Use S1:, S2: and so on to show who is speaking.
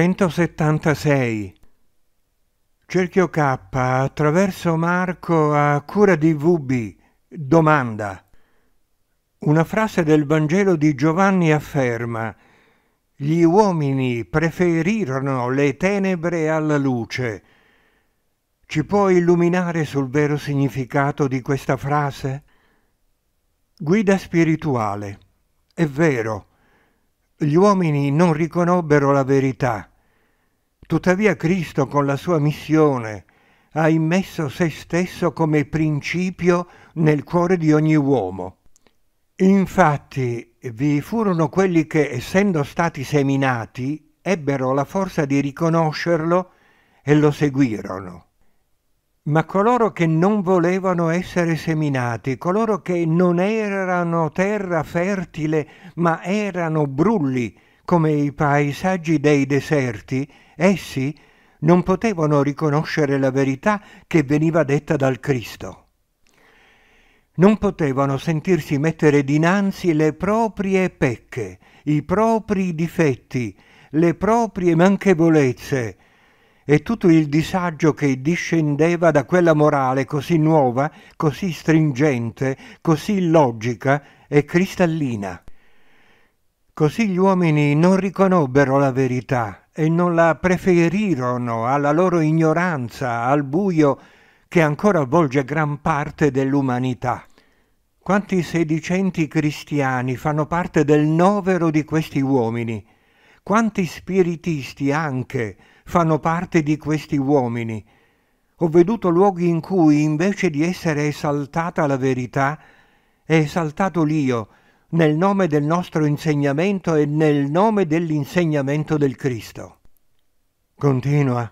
S1: 176 Cerchio K attraverso Marco a cura di VB domanda. Una frase del Vangelo di Giovanni afferma Gli uomini preferirono le tenebre alla luce. Ci può illuminare sul vero significato di questa frase? Guida spirituale. È vero, gli uomini non riconobbero la verità. Tuttavia Cristo con la sua missione ha immesso se stesso come principio nel cuore di ogni uomo. Infatti vi furono quelli che, essendo stati seminati, ebbero la forza di riconoscerlo e lo seguirono ma coloro che non volevano essere seminati, coloro che non erano terra fertile, ma erano brulli come i paesaggi dei deserti, essi non potevano riconoscere la verità che veniva detta dal Cristo. Non potevano sentirsi mettere dinanzi le proprie pecche, i propri difetti, le proprie manchevolezze, e tutto il disagio che discendeva da quella morale così nuova, così stringente, così logica e cristallina. Così gli uomini non riconobbero la verità e non la preferirono alla loro ignoranza, al buio che ancora avvolge gran parte dell'umanità. Quanti sedicenti cristiani fanno parte del novero di questi uomini? Quanti spiritisti anche fanno parte di questi uomini. Ho veduto luoghi in cui, invece di essere esaltata la verità, è esaltato l'io, nel nome del nostro insegnamento e nel nome dell'insegnamento del Cristo. Continua.